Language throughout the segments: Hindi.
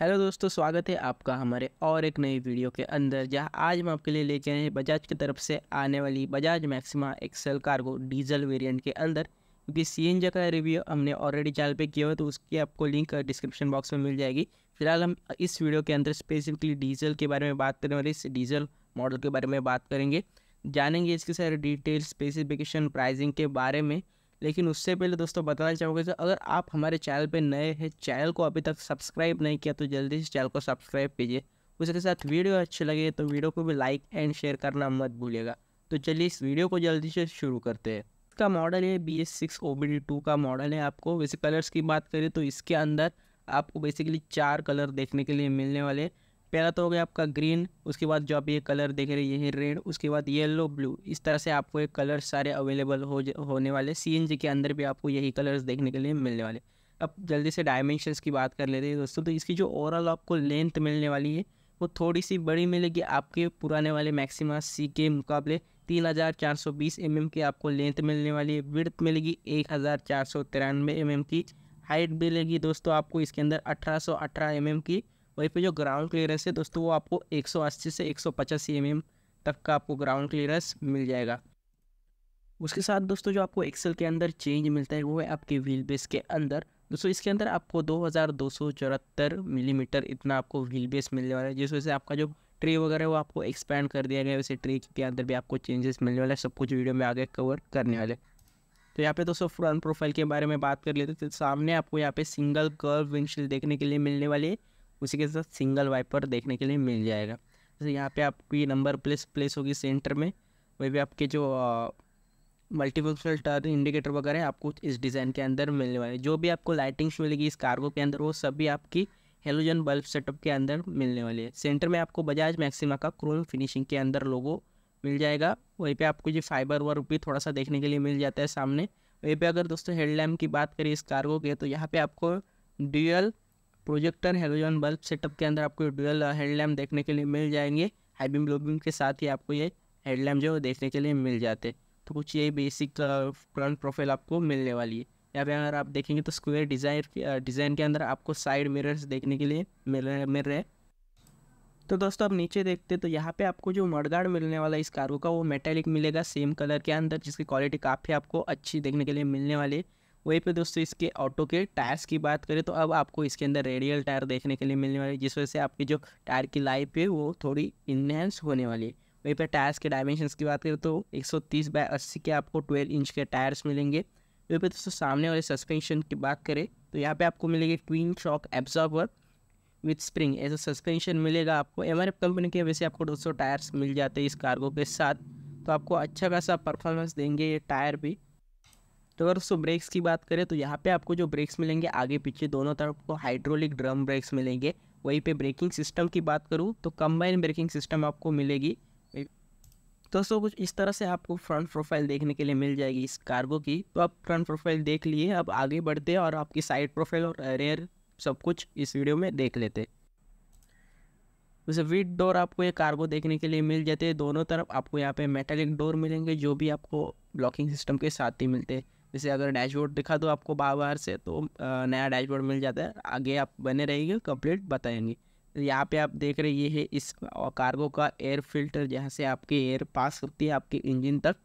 हेलो दोस्तों स्वागत है आपका हमारे और एक नई वीडियो के अंदर जहां आज हम आपके लिए लेके आए हैं बजाज की तरफ से आने वाली Bajaj Maxima XL cargo diesel variant के अंदर क्योंकि सी एन का रिव्यू हमने ऑलरेडी चैनल पे किया हुआ तो उसकी आपको लिंक डिस्क्रिप्शन बॉक्स में मिल जाएगी फिलहाल हम इस वीडियो के अंदर स्पेसिफिकली डीजल के बारे में बात करने वाले इस डीजल मॉडल के बारे में बात करेंगे जानेंगे इसके सारे डिटेल स्पेसिफिकेशन प्राइजिंग के बारे में लेकिन उससे पहले दोस्तों बताना चाहूँगा कि अगर आप हमारे चैनल पर नए हैं चैनल को अभी तक सब्सक्राइब नहीं किया तो जल्दी से चैनल को सब्सक्राइब कीजिए उसके साथ वीडियो अच्छी लगे तो वीडियो को भी लाइक एंड शेयर करना मत भूलिएगा तो चलिए इस वीडियो को जल्दी से शुरू करते हैं इसका मॉडल है B S six O B D two का मॉडल है आपको वैसे कलर्स की बात करें तो इसके अंदर आपको बेसिकली चार कलर देखने के लिए मिलने वाले हैं पहला तो हो गया आपका ग्रीन उसके बाद जो आप ये कलर देख रहे हैं ये है रेड उसके बाद येलो ब्लू इस तरह से आपको ये कलर सारे अवेलेबल हो होने वाले सी के अंदर भी आपको यही कलर्स देखने के लिए मिलने वाले अब जल्दी से डायमेंशंस की बात कर लेते हैं दोस्तों तो इसकी जो ओवरऑल आपको लेंथ मिलने वाली है वो थोड़ी सी बड़ी मिलेगी आपके पुराने वाले मैक्सिमा सी के मुकाबले तीन हज़ार चार सौ बीस एम एम की आपको लेंथ मिलने वाली है विर्थ मिलेगी एक हज़ार चार सौ तिरानवे एम एम की हाइट मिलेगी दोस्तों आपको इसके अंदर अठारह सौ अठारह एम एम की वहीं पे जो ग्राउंड क्लियरेंस है दोस्तों वो आपको 180 से 185 एमएम तक का आपको ग्राउंड क्लियरेंस मिल जाएगा उसके साथ दोस्तों जो आपको एक्सेल के अंदर चेंज मिलता है वो है आपके व्हील बेस के अंदर दोस्तों इसके अंदर आपको दो हज़ार मिलीमीटर इतना आपको व्हील बेस मिलने वाला है जिस वजह से आपका जो ट्री वगैरह वो आपको एक्सपैंड कर दिया गया वैसे ट्री के अंदर भी आपको चेंजेस मिलने वाला है सब कुछ वीडियो में आगे कवर करने वाले तो यहाँ पे दोस्तों फ्रंट प्रोफाइल के बारे में बात कर लेते तो सामने आपको यहाँ पे सिंगल कर्व विंडशील्ड देखने के लिए मिलने वाली है उसी के साथ सिंगल वाइपर देखने के लिए मिल जाएगा जैसे यहाँ पे आपकी नंबर प्लेस प्लेस होगी सेंटर में वही भी आपके जो मल्टीपल टर्न इंडिकेटर वगैरह आपको इस डिज़ाइन के अंदर मिलने वाले जो भी आपको लाइटिंग्स मिलेगी इस कार्गो के अंदर वो सभी आपकी हेलोजन बल्ब सेटअप के अंदर मिलने वाली है सेंटर में आपको बजाज मैक्सिमा का क्रोम फिनिशिंग के अंदर लोगो मिल जाएगा वहीं पे आपको जो फाइबर वर्क भी थोड़ा सा देखने के लिए मिल जाता है सामने वहीं पे अगर दोस्तों हेडलैम्प की बात करें इस कार्गो के तो यहाँ पे आपको dual projector halogen bulb setup के अंदर आपको डुअल हेडलैम्प देखने के लिए मिल जाएंगे हाई बीम के साथ ही आपको ये हेडलैम्प जो देखने के लिए मिल जाते तो कुछ ये बेसिक फ्रंट प्रोफाइल आपको मिलने वाली है यहाँ पे अगर आप देखेंगे तो स्क्वेयर डिज़ाइन डिज़ाइन के अंदर आपको साइड मिरर्स देखने के लिए मिल रहे मिल रहे तो दोस्तों आप नीचे देखते तो यहाँ पे आपको जो मडगार्ड मिलने वाला इस कार्गो का वो मेटेलिक मिलेगा सेम कलर के अंदर जिसकी क्वालिटी काफ़ी आपको अच्छी देखने के लिए मिलने वाली है वहीं पे दोस्तों इसके ऑटो के टायर्स की बात करें तो अब आपको इसके अंदर रेडियल टायर देखने के लिए मिलने वाले जिस वजह से आपकी जो टायर की लाइफ है वो थोड़ी इन्हेंस होने वाली है वहीं पर टायर्स के डायमेंशन की बात करें तो 130 बाय 80 के आपको 12 इंच के टायर्स मिलेंगे वहीं पर दोस्तों सामने वाले सस्पेंशन की बात करें तो यहाँ पे आपको मिलेगी twin shock absorber with spring as suspension मिलेगा आपको एम कंपनी के वैसे आपको दोस्तों टायर्स मिल जाते हैं इस कार्गो के साथ तो आपको अच्छा खासा परफॉर्मेंस देंगे ये टायर भी तो अगर दोस्तों ब्रेक्स की बात करें तो यहाँ पे आपको जो ब्रेक्स मिलेंगे आगे पीछे दोनों तरफ को हाइड्रोलिक ड्रम ब्रेक्स मिलेंगे वहीं पे ब्रेकिंग सिस्टम की बात करूँ तो कंबाइन ब्रेकिंग सिस्टम आपको मिलेगी दोस्तों कुछ इस तरह से आपको फ्रंट प्रोफाइल देखने के लिए मिल जाएगी इस कार्गो की तो आप फ्रंट प्रोफाइल देख लिए अब आगे बढ़ते हैं और आपकी साइड प्रोफाइल और रेयर सब कुछ इस वीडियो में देख लेते वैसे विथ डोर आपको ये कार्गो देखने के लिए मिल जाते हैं दोनों तरफ आपको यहाँ पे मेटालिक डोर मिलेंगे जो भी आपको ब्लॉकिंग सिस्टम के साथ ही मिलते हैं जैसे अगर डैशबोर्ड दिखा दो आपको बार बार से तो नया डैशबोर्ड मिल जाता है आगे आप बने रहेंगे कंप्लीट बताएंगे यहाँ पे आप देख रहे ये है इस कार्गो का एयर फिल्टर जहाँ से आपकी एयर पास होती है आपके इंजन तक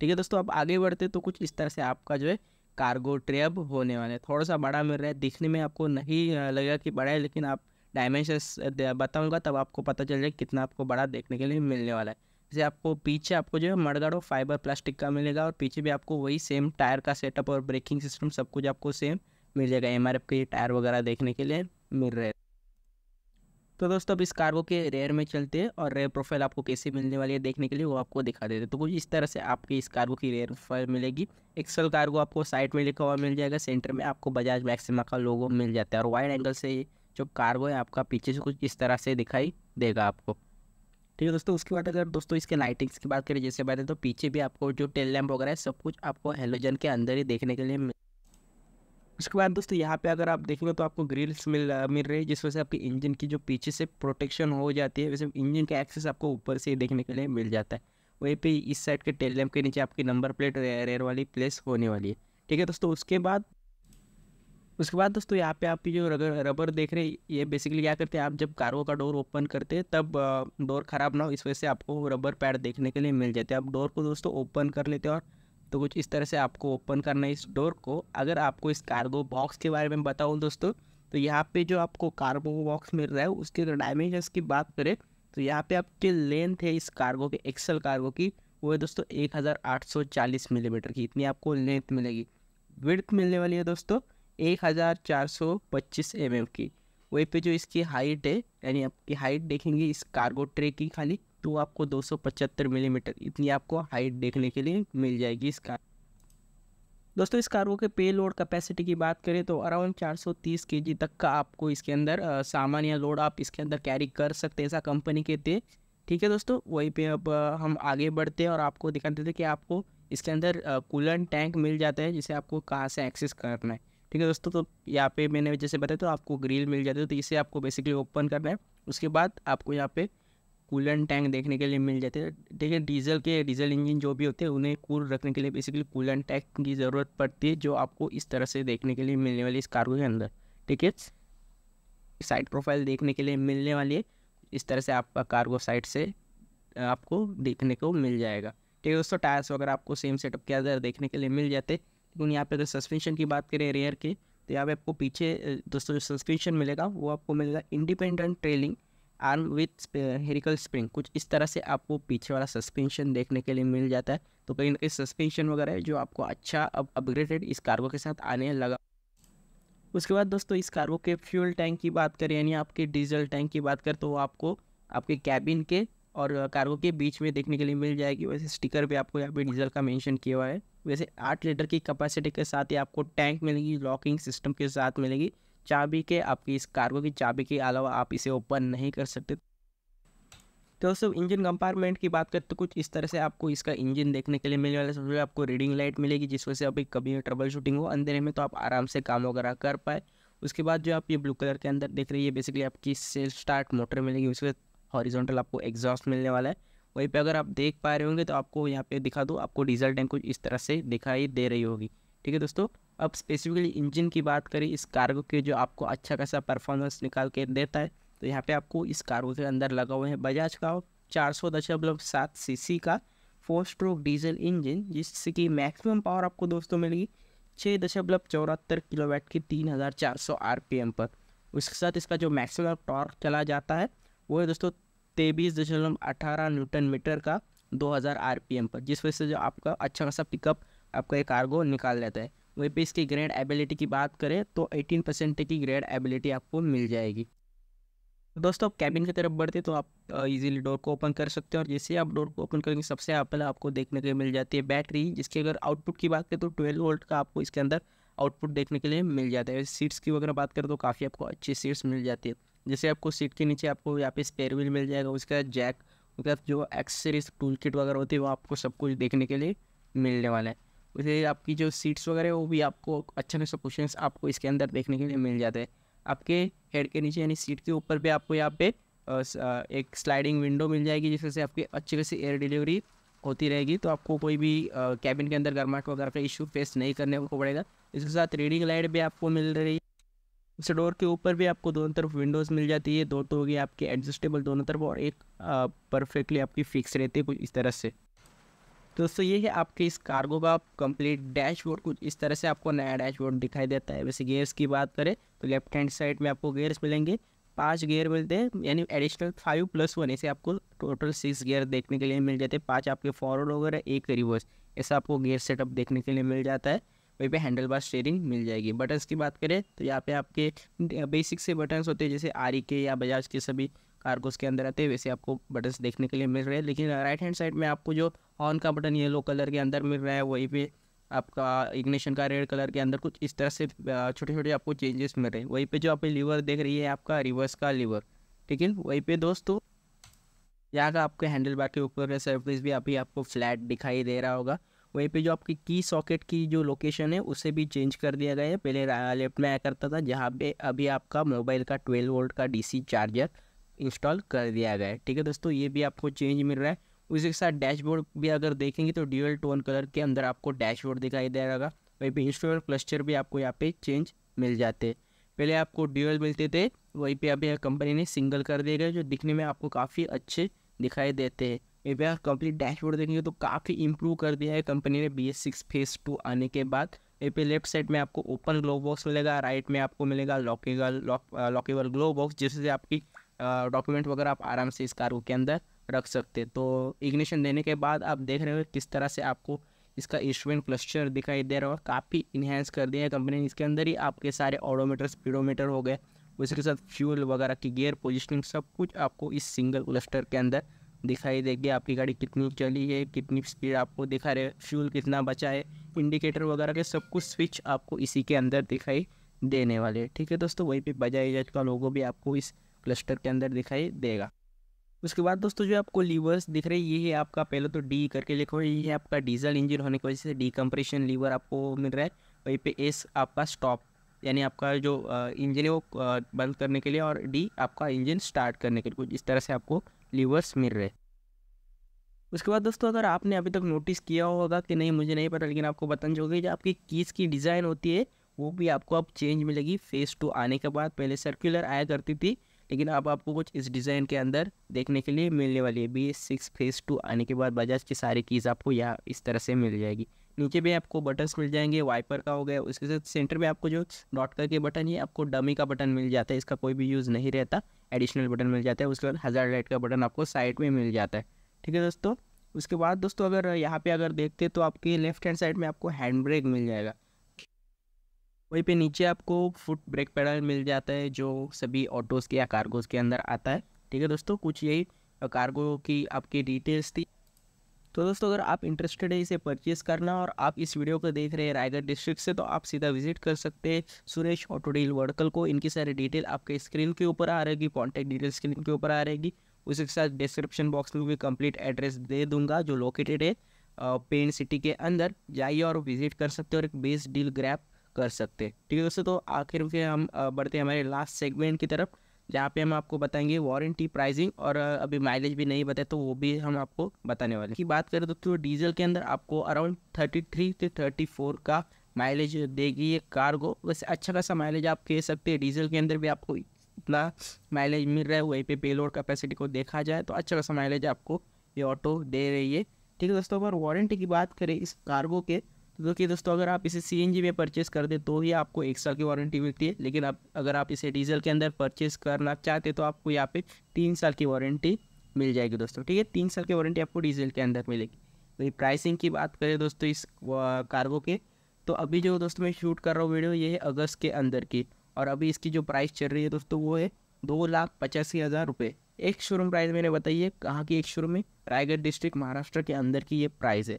ठीक है दोस्तों आप आगे बढ़ते तो कुछ इस तरह से आपका जो है कार्गो ट्रे अब होने वाला है थोड़ा सा बड़ा मिल रहा है दिखने में आपको नहीं लगेगा कि बड़ा है लेकिन आप डायमेंशन बताऊंगा तब आपको पता चल जाएगा कितना आपको बड़ा देखने के लिए मिलने वाला है जैसे आपको पीछे आपको जो है मड़गाड़ो फाइबर प्लास्टिक का मिलेगा और पीछे भी आपको वही सेम टायर का सेटअप और ब्रेकिंग सिस्टम सब कुछ आपको सेम मिल जाएगा एम आर के टायर वगैरह देखने के लिए मिल रहे तो दोस्तों अब इस कार्गो के रेयर में चलते हैं और रेयर प्रोफाइल आपको कैसे मिलने वाली है देखने के लिए वो आपको दिखा देते हैं तो कुछ इस तरह से आपके इस कार्गो की रेयर प्रोफाइल मिलेगी एक्सल कार्गो आपको साइड में लिखा हुआ मिल जाएगा सेंटर में आपको बजाज मैक्सिमा का लोगो मिल जाता है और वाइड एंगल से जो कार्गो है आपका पीछे से कुछ इस तरह से दिखाई देगा आपको ठीक है दोस्तों उसके बाद अगर दोस्तों इसके लाइटिंग्स की बात करें जैसे है तो पीछे भी आपको जो टेल लैम्प वगैरह है सब कुछ आपको हेलोजन के अंदर ही देखने के लिए उसके बाद दोस्तों यहाँ पे अगर आप देखेंगे तो आपको ग्रिल्स मिल मिल रही है जिस वजह से आपके इंजन की जो पीछे से प्रोटेक्शन हो जाती है वैसे इंजन का एक्सेस आपको ऊपर से ही देखने के लिए मिल जाता है वहीं पे इस साइड के टेल लैम्प के नीचे आपकी नंबर प्लेट रेयर वाली प्लेस होने वाली है ठीक है दोस्तों उसके बाद उसके बाद दोस्तों यहाँ पे आपकी जो रगर रबर देख रहे हैं ये बेसिकली क्या करते हैं आप जब कारों का डोर ओपन करते हैं तब डोर ख़राब ना हो इस वजह से आपको रबर पैड देखने के लिए मिल जाते हैं आप डोर को दोस्तों ओपन कर लेते हैं और तो कुछ इस तरह से आपको ओपन करना है इस डोर को अगर आपको इस कार्गो बॉक्स के बारे में बताऊँ दोस्तों तो यहाँ पे जो आपको कार्गो बॉक्स मिल रहा है उसके अगर डायमेंशन की बात करें तो यहाँ पे आपकी लेंथ है इस कार्गो के एक्सल कार्गो की वो है दोस्तों 1840 मिलीमीटर की इतनी आपको लेंथ मिलेगी विड्थ मिलने वाली है दोस्तों एक हज़ार चार सौ पच्चीस एम की वहीं पे जो इसकी हाइट है यानी आपकी हाइट देखेंगे इस कार्गो ट्रे की खाली तो आपको दो सौ पचहत्तर मिलीमीटर इतनी आपको हाइट देखने के लिए मिल जाएगी इस कार दोस्तों इस कार्गो के पे लोड कैपेसिटी की बात करें तो अराउंड 430 केजी तक का आपको इसके अंदर सामान या लोड आप इसके अंदर कैरी कर सकते हैं ऐसा कंपनी के थे ठीक है दोस्तों वहीं पे अब हम आगे बढ़ते हैं और आपको दिखाते थे कि आपको इसके अंदर कूलन टैंक मिल जाता है जिसे आपको कहाँ से एक्सेस करना है ठीक है दोस्तों तो यहाँ पे मैंने जैसे बताया तो आपको ग्रिल मिल जाती है तो इसे आपको बेसिकली ओपन करना है उसके बाद आपको यहाँ पे कूलन टैंक देखने के लिए मिल जाते हैं ठीक है डीजल के डीजल इंजन जो भी होते हैं उन्हें कूल रखने के लिए बेसिकली कूलन टैंक की ज़रूरत पड़ती है जो आपको इस तरह से देखने के लिए मिलने वाली इस कार्गो के अंदर ठीक है साइड प्रोफाइल देखने के लिए मिलने वाली है इस तरह से आपका कार्गो साइड से आपको देखने को मिल जाएगा ठीक है दोस्तों टायर्स वगैरह आपको सेम सेटअप के अंदर देखने के लिए मिल जाते लेकिन यहाँ पे अगर सस्पेंशन की बात करें रेयर के तो यहाँ पे आपको पीछे दोस्तों जो सस्पेंशन मिलेगा वो आपको मिलेगा independent trailing arm with helical spring कुछ इस तरह से आपको पीछे वाला सस्पेंशन देखने के लिए मिल जाता है तो कहीं ना कहीं सस्पेंशन वगैरह जो आपको अच्छा अब अपग्रेडेड इस कार्गो के साथ आने लगा उसके बाद दोस्तों इस कार्गो के फ्यूल टैंक की बात करें यानी आपके डीजल टैंक की बात करें तो आपको आपके कैबिन के और कार्गो के बीच में देखने के लिए मिल जाएगी वैसे स्टिकर भी आपको यहाँ पे डीजल का मेंशन किया हुआ है वैसे आठ लीटर की कैपेसिटी के साथ ही आपको टैंक मिलेगी लॉकिंग सिस्टम के साथ मिलेगी चाबी के आपकी इस कार्गो की चाबी के अलावा आप इसे ओपन नहीं कर सकते तो दोस्तों इंजन कंपार्टमेंट की बात करते तो कुछ इस तरह से आपको इसका इंजन देखने के लिए मिलने वाला सबसे आपको रीडिंग लाइट मिलेगी जिस वजह से अभी कभी ट्रबल शूटिंग हो अंधेरे में तो आप आराम से काम वगैरह कर पाए उसके बाद जो आप ये ब्लू कलर के अंदर देख रही है बेसिकली आपकी सेल्फ स्टार्ट मोटर मिलेगी उसके हॉरिजॉन्टल आपको एग्जॉस्ट मिलने वाला है वहीं पे अगर आप देख पा रहे होंगे तो आपको यहाँ पे दिखा दो आपको डीजल टैंक कुछ इस तरह से दिखाई दे रही होगी ठीक है दोस्तों अब स्पेसिफिकली इंजन की बात करें इस कार्गो के जो आपको अच्छा खासा परफॉर्मेंस निकाल के देता है तो यहाँ पे आपको इस कार्गो के अंदर लगा हुआ है बजाज का चार सौ दशमलव सात सी का फोर स्ट्रोक डीजल इंजन जिससे कि मैक्सिमम पावर आपको दोस्तों मिलेगी छः दशमलव चौहत्तर किलोवाट की तीन हज़ार चार सौ आर पी एम पर उसके साथ इसका जो मैक्सिमम टॉर्क चला जाता है वो है दोस्तों तेईस दशमलव अठारह न्यूटन मीटर का 2000 आरपीएम पर जिस वजह से जो आपका अच्छा खासा पिकअप आपका ये कार्गो निकाल लेता है वहीं पे इसकी ग्रेड एबिलिटी की बात करें तो 18 परसेंट की ग्रेड एबिलिटी आपको मिल जाएगी तो दोस्तों आप कैबिन की तरफ बढ़ते तो आप इजीली डोर को ओपन कर सकते हैं और जैसे आप डोर को ओपन करेंगे सबसे पहले आपको देखने के लिए मिल जाती है बैटरी जिसकी अगर आउटपुट की बात करें तो ट्वेल्व वोल्ट का आपको इसके अंदर आउटपुट देखने के लिए मिल जाता है सीट्स की अगर बात करें तो काफ़ी आपको अच्छी सीट्स मिल जाती है जैसे आपको सीट के नीचे आपको यहाँ पे स्पेयर व्हील मिल जाएगा उसके बाद जैक उसके बाद जो एक्सेसरीज टूल किट वगैरह होती है वो आपको सब कुछ देखने के लिए मिलने वाला है उसे आपकी जो सीट्स वगैरह वो भी आपको अच्छे खासा क्वेश्चन आपको इसके अंदर देखने के लिए मिल जाते हैं आपके हेड के नीचे यानी सीट के ऊपर भी आपको यहाँ पे एक स्लाइडिंग विंडो मिल जाएगी जिससे से आपकी अच्छी खासी एयर डिलीवरी होती रहेगी तो आपको कोई भी कैबिन के अंदर गर्माहट वगैरह का इशू फेस नहीं करने को पड़ेगा इसके साथ रीडिंग लाइट भी आपको मिल रही उस डोर के ऊपर भी आपको दोनों तरफ विंडोज़ मिल जाती है दो तो होगी आपके एडजस्टेबल दोनों तरफ और एक परफेक्टली आपकी फिक्स रहती है कुछ इस तरह से तो दोस्तों ये है आपके इस कार्गो का कंप्लीट डैशबोर्ड कुछ इस तरह से आपको नया डैशबोर्ड दिखाई देता है वैसे गेयर्स की बात करें तो लेफ्ट हैंड साइड में आपको गेयर्स मिलेंगे पाँच गेयर मिलते हैं यानी एडिशनल फाइव प्लस वन ऐसे आपको टोटल सिक्स गेयर देखने के लिए मिल जाते हैं पाँच आपके फॉरवर्ड वगैरह एक रिवर्स ऐसा आपको गेयर सेटअप देखने के लिए मिल जाता है वहीं पे हैंडल बार स्टेयरिंग मिल जाएगी बटन्स की बात करें तो यहाँ पे आपके बेसिक से बटन्स होते हैं जैसे आरी के या बजाज के सभी कार्गोस के अंदर आते हैं वैसे आपको बटन्स देखने के लिए मिल रहे हैं लेकिन राइट हैंड साइड में आपको जो ऑन का बटन येलो कलर के अंदर मिल रहा है वहीं पे आपका इग्निशन का रेड कलर के अंदर कुछ इस तरह से छोटे छोटे आपको चेंजेस मिल रहे हैं वहीं पे जो आप लीवर देख रही है आपका रिवर्स का लीवर ठीक है वहीं पे दोस्तों यहाँ का आपके हैंडल बार के ऊपर का सरफेस भी अभी आपको फ्लैट दिखाई दे रहा होगा वहीं पे जो आपकी की सॉकेट की जो लोकेशन है उसे भी चेंज कर दिया गया है पहले लेफ्ट में आया करता था जहाँ पे अभी आपका मोबाइल का 12 वोल्ट का डीसी चार्जर इंस्टॉल कर दिया गया है ठीक है दोस्तों ये भी आपको चेंज मिल रहा है उसी के साथ डैशबोर्ड भी अगर देखेंगे तो ड्यूअल टोन कलर के अंदर आपको डैशबोर्ड दिखाई दे रहा वहीं पर इंस्टॉल क्लस्टर भी आपको यहाँ पर चेंज मिल जाते हैं पहले आपको ड्यूअल मिलते थे वहीं पे अभी कंपनी ने सिंगल कर दिया गया जो दिखने में आपको काफ़ी अच्छे दिखाई देते हैं यदि आप कंप्लीट डैशबोर्ड देखेंगे तो काफ़ी इंप्रूव कर दिया है कंपनी ने B S six phase two आने के बाद ये पे लेफ्ट साइड में आपको ओपन ग्लो बॉक्स मिलेगा राइट में आपको मिलेगा लॉकेबल लॉकेबल ग्लो बॉक्स जिससे आपकी डॉक्यूमेंट uh, वगैरह आप आराम से इस कार के अंदर रख सकते तो इग्निशन देने के बाद आप देख रहे हो किस तरह से आपको इसका इंस्ट्रूमेंट क्लस्टर दिखाई दे रहा है काफ़ी इन्हेंस कर दिया है कंपनी ने इसके अंदर ही आपके सारे ऑडोमीटर स्पीडोमीटर हो गए उसके साथ फ्यूल वगैरह की गियर पोजिशनिंग सब कुछ आपको इस सिंगल क्लस्टर के अंदर दिखाई देगी आपकी गाड़ी कितनी चली है कितनी स्पीड आपको दिखा रहे फ्यूल कितना बचा है इंडिकेटर वगैरह के सब कुछ स्विच आपको इसी के अंदर दिखाई देने वाले ठीक है दोस्तों वहीं पे बजाई एजेट का लोगो भी आपको इस क्लस्टर के अंदर दिखाई देगा उसके बाद दोस्तों जो आपको लीवर्स दिख रहे हैं ये है आपका पहले तो डी करके लिखो ये है आपका डीजल इंजन होने की वजह से डी कंप्रेशन लीवर आपको मिल रहा है वहीं पे एस आपका स्टॉप यानी आपका जो इंजन है वो बंद करने के लिए और डी आपका इंजन स्टार्ट करने के लिए कुछ इस तरह से आपको लीवर्स मिर्रे उसके बाद दोस्तों अगर आपने अभी तक नोटिस किया होगा कि नहीं मुझे नहीं पता लेकिन आपको बताना चाहोगे जो आपकी कीस की डिज़ाइन होती है वो भी आपको अब चेंज मिलेगी फेस टू आने के बाद पहले सर्कुलर आया करती थी लेकिन अब आपको कुछ इस डिज़ाइन के अंदर देखने के लिए मिलने वाली है B S six phase two आने के बाद बजाज की सारी कीज़ आपको यहाँ इस तरह से मिल जाएगी नीचे भी आपको बटन्स मिल जाएंगे वाइपर का हो गया उसके साथ सेंटर में आपको जो डॉट करके बटन है आपको डमी का बटन मिल जाता है इसका कोई भी यूज़ नहीं रहता एडिशनल बटन मिल जाता है उसके बाद हज़ार लाइट का बटन आपको साइड में मिल जाता है ठीक है दोस्तों उसके बाद दोस्तों अगर यहाँ पे अगर देखते तो आपके लेफ्ट हैंड साइड में आपको हैंड ब्रेक मिल जाएगा वहीं पे नीचे आपको फुट ब्रेक पैडल मिल जाता है जो सभी ऑटोज़ के या कार्गोज़ के अंदर आता है ठीक है दोस्तों कुछ यही कार्गो की आपकी डिटेल्स थी तो दोस्तों अगर आप इंटरेस्टेड है इसे परचेज करना और आप इस वीडियो को देख रहे हैं रायगढ़ डिस्ट्रिक्ट से तो आप सीधा विजिट कर सकते हैं सुरेश ऑटो डील वर्कल को इनकी सारी डिटेल आपके स्क्रीन के ऊपर आ रहेगी कॉन्टैक्ट डिटेल स्क्रीन के ऊपर आ रहेगी उसके साथ डिस्क्रिप्शन बॉक्स में भी कंप्लीट एड्रेस दे दूंगा जो लोकेटेड है पेन सिटी के अंदर जाइए और विजिट कर सकते हो और एक बेस्ट डील ग्रैप कर सकते हैं ठीक है दोस्तों तो आखिर में हम बढ़ते हैं हमारे लास्ट सेगमेंट की तरफ जहाँ पे हम आपको बताएंगे वारंटी प्राइसिंग और अभी माइलेज भी नहीं बताए तो वो भी हम आपको बताने वाले की बात करें दोस्तों डीजल के अंदर आपको अराउंड थर्टी थ्री से थर्टी फोर का माइलेज देगी ये कार्गो वैसे अच्छा खासा माइलेज आप कह सकते हैं डीजल के अंदर भी आपको इतना माइलेज मिल रहा है वहीं पे पेलोड कैपेसिटी को देखा जाए तो अच्छा खासा माइलेज आपको ये ऑटो दे रही है ठीक है दोस्तों अगर वारंटी की बात करें इस कार्गो के तो देखिए दोस्तों अगर आप इसे सी में परचेस कर दे तो ही आपको एक साल की वारंटी मिलती है लेकिन आप अगर आप इसे डीजल के अंदर परचेस करना चाहते तो आपको यहाँ पे तीन साल की वारंटी मिल जाएगी दोस्तों ठीक है तीन साल की वारंटी आपको डीजल के अंदर मिलेगी वही तो प्राइसिंग की बात करें दोस्तों इस कार्गो के तो अभी जो दोस्तों मैं शूट कर रहा हूँ वीडियो ये है अगस्त के अंदर की और अभी इसकी जो प्राइस चल रही है दोस्तों वो है दो लाख पचासी हज़ार रुपये एक शोरूम प्राइस मैंने बताई है कहाँ की एक शोरूम में रायगढ़ डिस्ट्रिक्ट महाराष्ट्र के अंदर की ये प्राइस है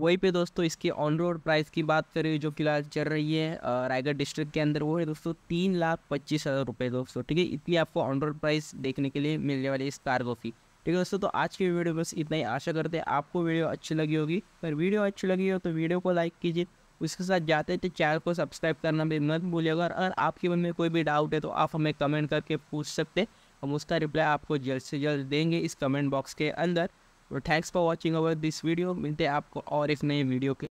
वहीं पे दोस्तों इसके ऑन रोड प्राइस की बात करें जो फिलहाल चल रही है रायगढ़ डिस्ट्रिक्ट के अंदर वो है दोस्तों तीन लाख पच्चीस हज़ार रुपये दोस्तों ठीक है इतनी आपको ऑन रोड प्राइस देखने के लिए मिलने वाली इस कार्गो की ठीक है दोस्तों तो आज की वीडियो बस इतना ही आशा करते हैं आपको वीडियो अच्छी लगी होगी अगर वीडियो अच्छी लगी हो तो वीडियो को लाइक कीजिए उसके साथ जाते थे तो चैनल को सब्सक्राइब करना भी मत भूलिएगा और अगर आपके मन में कोई भी डाउट है तो आप हमें कमेंट करके पूछ सकते हम उसका रिप्लाई आपको जल्द से जल्द देंगे इस कमेंट बॉक्स के अंदर thanks for watching our this video मिलते हैं आपको और एक नए वीडियो के